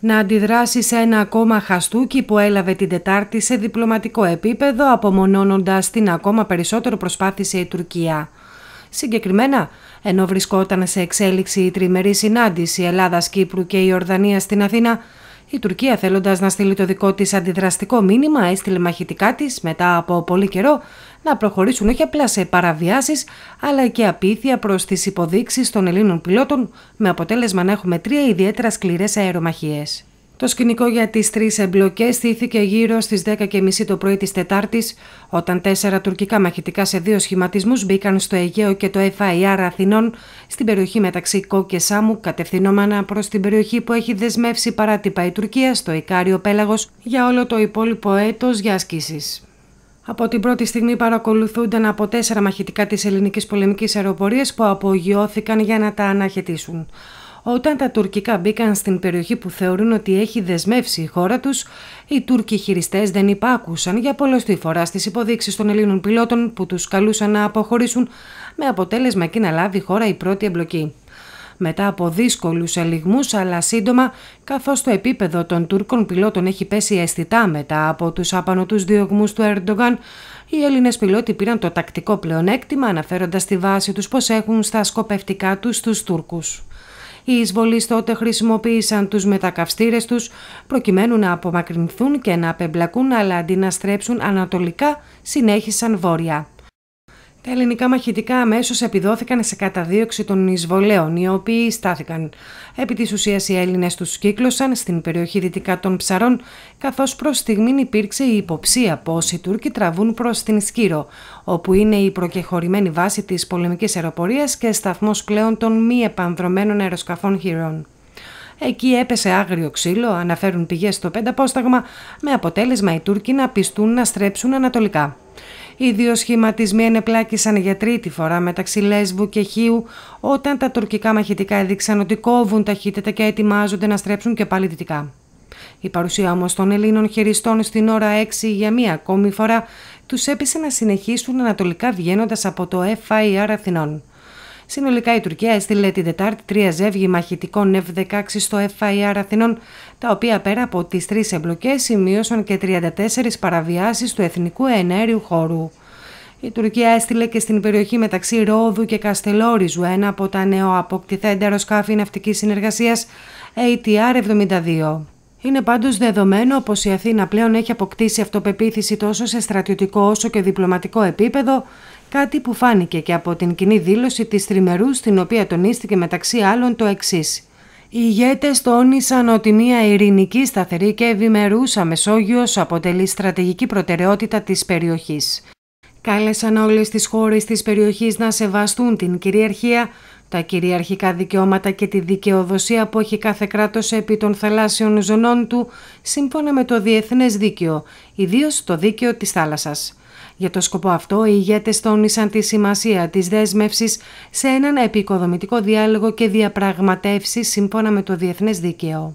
να αντιδράσει σε ένα ακόμα χαστούκι που έλαβε την Τετάρτη σε διπλωματικό επίπεδο, απομονώνοντας την ακόμα περισσότερο προσπάθηση η Τουρκία. Συγκεκριμένα, ενώ βρισκόταν σε εξέλιξη η τριμερή συνάντηση Ελλάδας-Κύπρου και Ιορδανίας στην Αθήνα, η Τουρκία, θέλοντας να στείλει το δικό της αντιδραστικό μήνυμα, έστειλε μαχητικά της μετά από πολύ καιρό να προχωρήσουν όχι απλά σε παραβιάσεις αλλά και απίθεια προς τις υποδείξεις των Ελλήνων πιλότων, με αποτέλεσμα να έχουμε τρία ιδιαίτερα σκληρές αερομαχίες. Το σκηνικό για τις τρεις εμπλοκές στήθηκε γύρω στις 10.30 το πρωί της Τετάρτης, όταν τέσσερα τουρκικά μαχητικά σε δύο σχηματισμούς μπήκαν στο Αιγαίο και το FIR Αθηνών στην περιοχή μεταξύ Κό και Σάμου, κατευθυνόμενα προς την περιοχή που έχει δεσμεύσει παράτυπα η Τουρκία στο Ικάριο Πέλαγος, για όλο το υπόλοιπο έτος για ασκήσεις. Από την πρώτη στιγμή παρακολουθούνταν από τέσσερα μαχητικά της Ελληνικής Πολεμικής Αεροπορίας που απογειώθηκαν για να τα αναχαιτήσουν. Όταν τα τουρκικά μπήκαν στην περιοχή που θεωρούν ότι έχει δεσμεύσει η χώρα τους, οι Τούρκοι χειριστές δεν υπάκουσαν για πολλωστή φορά στις υποδείξεις των Ελλήνων πιλότων που τους καλούσαν να αποχωρήσουν, με αποτέλεσμα εκεί να λάβει η χώρα η πρώτη εμπλοκή. Μετά από δύσκολους ελιγμούς, αλλά σύντομα, καθώς το επίπεδο των Τούρκων πιλότων έχει πέσει αισθητά μετά από τους άπανοτου διωγμούς του Ερντογάν, οι Έλληνες πιλότοι πήραν το τακτικό πλεονέκτημα αναφέροντας τη βάση τους πως έχουν στα σκοπευτικά τους στους Τούρκους. Οι εισβολείς τότε χρησιμοποίησαν τους μετακαυστήρες τους προκειμένου να απομακρυνθούν και να απεμπλακούν αλλά αντί να στρέψουν ανατολικά συνέχισαν βόρεια. Τα ελληνικά μαχητικά αμέσως επιδόθηκαν σε καταδίωξη των εισβολέων, οι οποίοι στάθηκαν. Επί της ουσίας, οι Έλληνες τους κύκλωσαν στην περιοχή δυτικά των ψαρών, καθώς προς στιγμήν υπήρξε η υποψία πως οι Τούρκοι τραβούν προς την Σκύρο, όπου είναι η προκεχωρημένη βάση της πολεμικής αεροπορίας και σταθμός πλέον των μη επανδρομένων αεροσκαφών χειρών. Εκεί έπεσε άγριο ξύλο, αναφέρουν πηγές στο πενταπόσταγμα, με αποτέλεσμα οι Τούρκοι να πιστούν να στρέψουν ανατολικά. Οι δύο σχηματισμοί ενεπλάκησαν για τρίτη φορά μεταξύ Λέσβου και Χίου όταν τα τουρκικά μαχητικά έδειξαν ότι κόβουν ταχύτητα και ετοιμάζονται να στρέψουν και πάλι δυτικά. Η παρουσία όμως των Ελλήνων χειριστών στην ώρα 6 για μία ακόμη φορά τους έπεισε να συνεχίσουν ανατολικά βγαίνοντας από το FIR Αθηνών. Συνολικά η Τουρκία έστειλε την Τετάρτη τρία ζεύγη μαχητικών F-16 στο FIR Αθηνών, τα οποία πέρα από τις τρεις εμπλοκές σημείωσαν και 34 παραβιάσεις του εθνικού Ενέριου χώρου. Η Τουρκία έστειλε και στην περιοχή μεταξύ Ρόδου και Καστελόριζου ένα από τα νεοαποκτηθέντα αεροσκάφη ναυτικής συνεργασίας ATR-72. Είναι πάντως δεδομένο πως η Αθήνα πλέον έχει αποκτήσει αυτοπεποίθηση τόσο σε στρατιωτικό όσο και διπλωματικό επίπεδο, κάτι που φάνηκε και από την κοινή δήλωση της Τριμερούς, στην οποία τονίστηκε μεταξύ άλλων το εξής. Οι ηγέτες τόνισαν ότι μια ειρηνική, σταθερή και ευημερούσα Μεσόγειος αποτελεί στρατηγική προτεραιότητα της περιοχής. Κάλεσαν όλες τις χώρες της περιοχής να σεβαστούν την κυριαρχία τα κυριαρχικά δικαιώματα και τη δικαιοδοσία που έχει κάθε κράτος επί των θαλάσσιων ζωνών του σύμφωνα με το διεθνές δίκαιο, ιδίως το δίκαιο της θάλασσας. Για το σκοπό αυτό, οι ηγέτες τόνισαν τη σημασία της δέσμευσης σε έναν επικοδομητικό διάλογο και διαπραγματεύσεις σύμφωνα με το διεθνές δίκαιο.